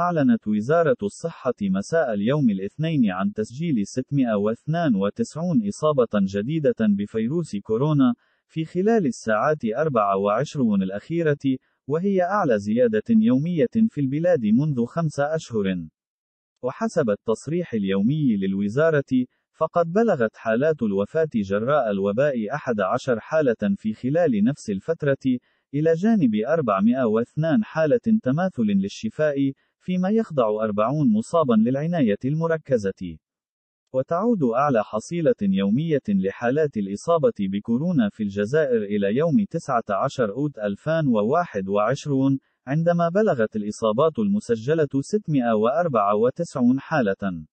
أعلنت وزارة الصحة مساء اليوم الاثنين عن تسجيل 692 إصابة جديدة بفيروس كورونا في خلال الساعات 24 الأخيرة، وهي أعلى زيادة يومية في البلاد منذ خمس أشهر. وحسب التصريح اليومي للوزارة، فقد بلغت حالات الوفاة جراء الوباء 11 حالة في خلال نفس الفترة، إلى جانب 402 حالة تماثل للشفاء، فيما يخضع 40 مصابا للعناية المركزة. وتعود أعلى حصيلة يومية لحالات الإصابة بكورونا في الجزائر إلى يوم 19 أوت 2021 عندما بلغت الإصابات المسجلة 694 حالة